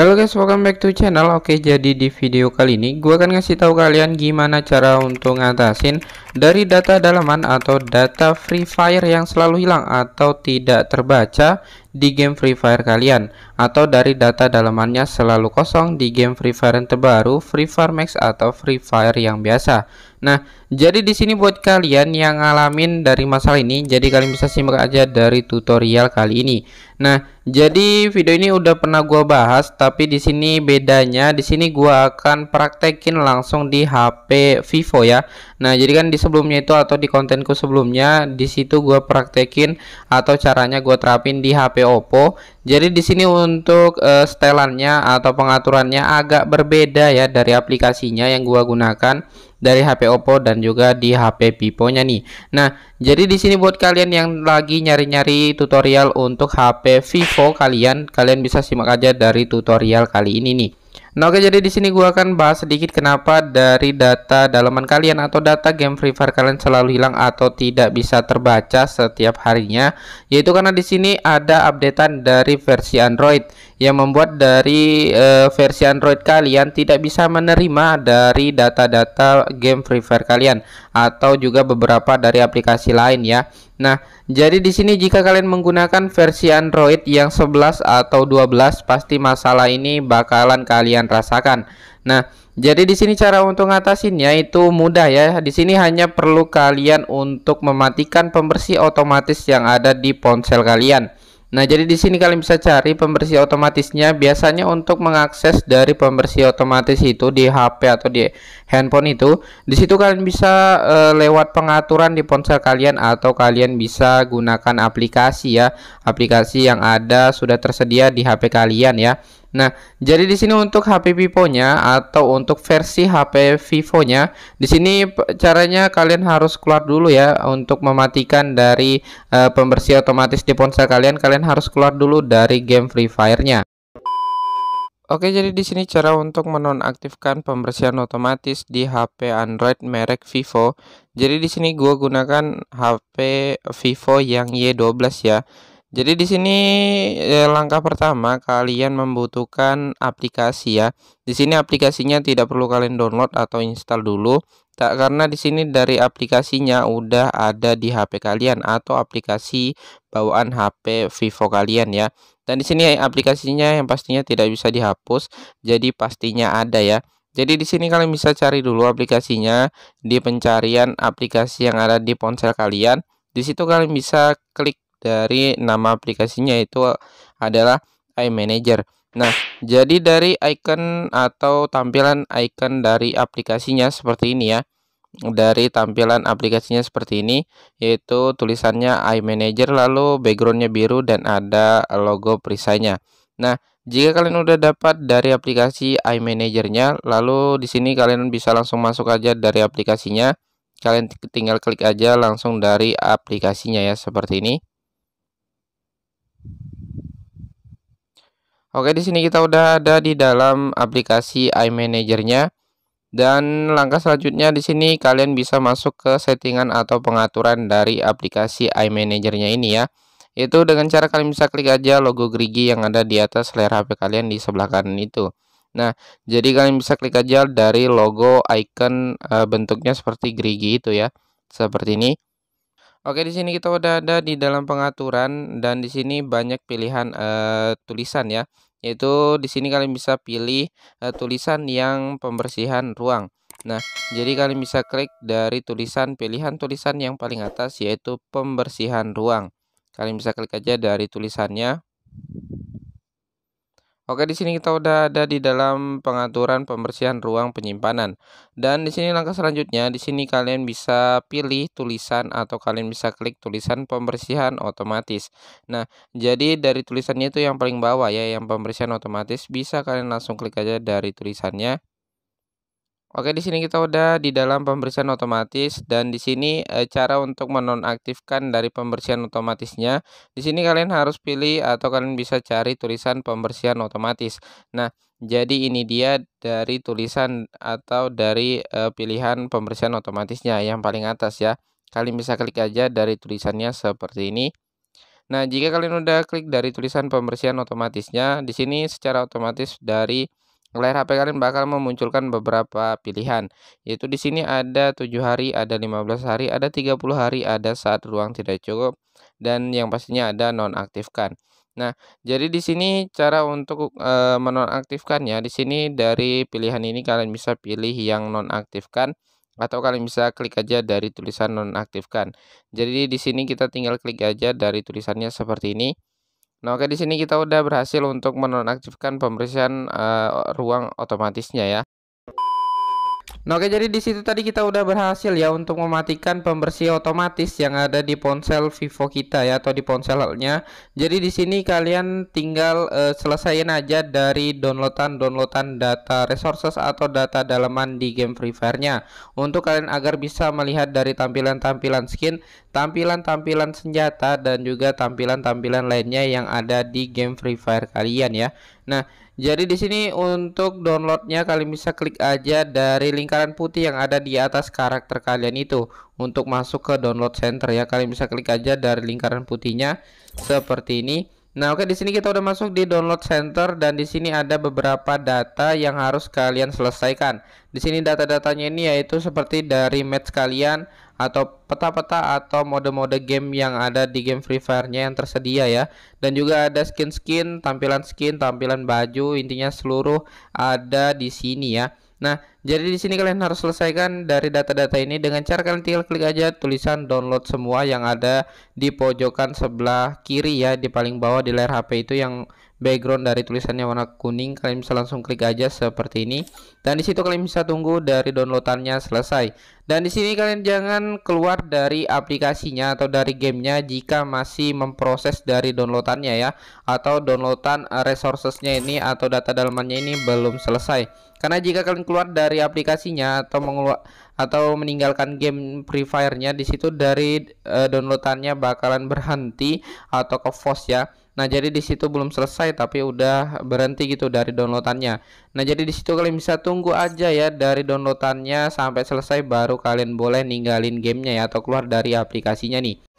Halo guys, welcome back to channel. Oke, jadi di video kali ini gue akan ngasih tahu kalian gimana cara untuk ngatasin dari data dalaman atau data Free Fire yang selalu hilang atau tidak terbaca di game Free Fire kalian atau dari data dalamannya selalu kosong di game Free Fire yang terbaru, Free Fire Max atau Free Fire yang biasa. Nah, jadi di sini buat kalian yang ngalamin dari masalah ini, jadi kalian bisa simak aja dari tutorial kali ini. Nah, jadi video ini udah pernah gua bahas, tapi di sini bedanya di sini gua akan praktekin langsung di HP Vivo ya. Nah, jadi kan di sebelumnya itu atau di kontenku sebelumnya di situ gua praktekin atau caranya gua terapin di HP Oppo. Jadi di sini untuk uh, setelannya atau pengaturannya agak berbeda ya dari aplikasinya yang gua gunakan dari HP Oppo dan juga di HP Vivo-nya nih. Nah, jadi di sini buat kalian yang lagi nyari-nyari tutorial untuk HP Vivo kalian, kalian bisa simak aja dari tutorial kali ini nih. Nah oke jadi di sini gua akan bahas sedikit kenapa dari data dalaman kalian atau data game Free Fire kalian selalu hilang atau tidak bisa terbaca setiap harinya yaitu karena di sini ada updatean dari versi Android yang membuat dari uh, versi Android kalian tidak bisa menerima dari data-data game Free Fire kalian atau juga beberapa dari aplikasi lain ya. Nah, jadi di sini jika kalian menggunakan versi Android yang 11 atau 12 pasti masalah ini bakalan kalian rasakan. Nah, jadi di sini cara untuk ngatasinnya itu mudah ya. Di sini hanya perlu kalian untuk mematikan pembersih otomatis yang ada di ponsel kalian. Nah, jadi di sini kalian bisa cari pembersih otomatisnya. Biasanya untuk mengakses dari pembersih otomatis itu di HP atau di handphone itu, di situ kalian bisa e, lewat pengaturan di ponsel kalian atau kalian bisa gunakan aplikasi ya, aplikasi yang ada sudah tersedia di HP kalian ya. Nah, jadi di sini untuk HP Vivo-nya atau untuk versi HP Vivo-nya, di sini caranya kalian harus keluar dulu ya untuk mematikan dari e, pembersih otomatis di ponsel kalian, kalian harus keluar dulu dari game Free Fire-nya. Oke, jadi di sini cara untuk menonaktifkan pembersihan otomatis di HP Android merek Vivo. Jadi di sini gua gunakan HP Vivo yang Y12 ya. Jadi di sini eh, langkah pertama kalian membutuhkan aplikasi ya. Di sini aplikasinya tidak perlu kalian download atau install dulu. Tak karena di sini dari aplikasinya udah ada di HP kalian atau aplikasi bawaan HP Vivo kalian ya. Dan di sini aplikasinya yang pastinya tidak bisa dihapus. Jadi pastinya ada ya. Jadi di sini kalian bisa cari dulu aplikasinya di pencarian aplikasi yang ada di ponsel kalian. Di situ kalian bisa klik dari nama aplikasinya itu adalah iManager. Nah, jadi dari icon atau tampilan icon dari aplikasinya seperti ini ya. Dari tampilan aplikasinya seperti ini, yaitu tulisannya iManager lalu backgroundnya biru dan ada logo perisainya. Nah, jika kalian udah dapat dari aplikasi iManager-nya, lalu di sini kalian bisa langsung masuk aja dari aplikasinya. Kalian tinggal klik aja langsung dari aplikasinya ya seperti ini. Oke, di sini kita udah ada di dalam aplikasi iManager-nya. Dan langkah selanjutnya di sini kalian bisa masuk ke settingan atau pengaturan dari aplikasi iManager-nya ini ya. Itu dengan cara kalian bisa klik aja logo gerigi yang ada di atas layar HP kalian di sebelah kanan itu. Nah, jadi kalian bisa klik aja dari logo icon eh, bentuknya seperti gerigi itu ya. Seperti ini. Oke, di sini kita udah ada di dalam pengaturan dan di sini banyak pilihan uh, tulisan ya. Yaitu di sini kalian bisa pilih uh, tulisan yang pembersihan ruang. Nah, jadi kalian bisa klik dari tulisan pilihan tulisan yang paling atas yaitu pembersihan ruang. Kalian bisa klik aja dari tulisannya. Oke, di sini kita udah ada di dalam pengaturan pembersihan ruang penyimpanan. Dan di sini langkah selanjutnya, di sini kalian bisa pilih tulisan atau kalian bisa klik tulisan pembersihan otomatis. Nah, jadi dari tulisannya itu yang paling bawah ya, yang pembersihan otomatis bisa kalian langsung klik aja dari tulisannya. Oke, di sini kita udah di dalam pembersihan otomatis dan di sini e, cara untuk menonaktifkan dari pembersihan otomatisnya. Di sini kalian harus pilih atau kalian bisa cari tulisan pembersihan otomatis. Nah, jadi ini dia dari tulisan atau dari e, pilihan pembersihan otomatisnya yang paling atas ya. Kalian bisa klik aja dari tulisannya seperti ini. Nah, jika kalian udah klik dari tulisan pembersihan otomatisnya, di sini secara otomatis dari Layar HP kalian bakal memunculkan beberapa pilihan, yaitu di sini ada tujuh hari, ada 15 hari, ada 30 hari, ada saat ruang tidak cukup, dan yang pastinya ada nonaktifkan. Nah, jadi di sini cara untuk e, menonaktifkannya di sini dari pilihan ini kalian bisa pilih yang nonaktifkan atau kalian bisa klik aja dari tulisan nonaktifkan. Jadi di sini kita tinggal klik aja dari tulisannya seperti ini. Nah, oke di sini kita udah berhasil untuk menonaktifkan pembersihan uh, ruang otomatisnya ya. Nah, oke jadi di situ tadi kita udah berhasil ya untuk mematikan pembersih otomatis yang ada di ponsel Vivo kita ya atau di ponselnya. Jadi di sini kalian tinggal uh, eh, selesaiin aja dari downloadan-downloadan data resources atau data dalaman di game Free Fire-nya untuk kalian agar bisa melihat dari tampilan-tampilan skin, tampilan-tampilan senjata dan juga tampilan-tampilan lainnya yang ada di game Free Fire kalian ya. Nah, jadi di sini untuk downloadnya kalian bisa klik aja dari lingkaran putih yang ada di atas karakter kalian itu untuk masuk ke download center ya. Kalian bisa klik aja dari lingkaran putihnya seperti ini. Nah, oke di sini kita udah masuk di download center dan di sini ada beberapa data yang harus kalian selesaikan. Di sini data-datanya ini yaitu seperti dari match kalian, atau peta-peta atau mode-mode game yang ada di game Free Fire-nya yang tersedia ya. Dan juga ada skin-skin, tampilan skin, tampilan baju, intinya seluruh ada di sini ya. Nah, jadi di sini kalian harus selesaikan dari data-data ini dengan cara kalian tinggal klik aja tulisan download semua yang ada di pojokan sebelah kiri ya di paling bawah di layar HP itu yang background dari tulisannya warna kuning kalian bisa langsung klik aja seperti ini dan di situ kalian bisa tunggu dari downloadannya selesai dan di sini kalian jangan keluar dari aplikasinya atau dari gamenya jika masih memproses dari downloadannya ya atau downloadan resourcesnya ini atau data dalamannya ini belum selesai karena jika kalian keluar dari aplikasinya atau mengeluar atau meninggalkan game Free Fire-nya di situ dari uh, downloadannya bakalan berhenti atau ke force ya. Nah, jadi di situ belum selesai tapi udah berhenti gitu dari downloadannya. Nah, jadi di situ kalian bisa tunggu aja ya dari downloadannya sampai selesai baru kalian boleh ninggalin gamenya ya atau keluar dari aplikasinya nih.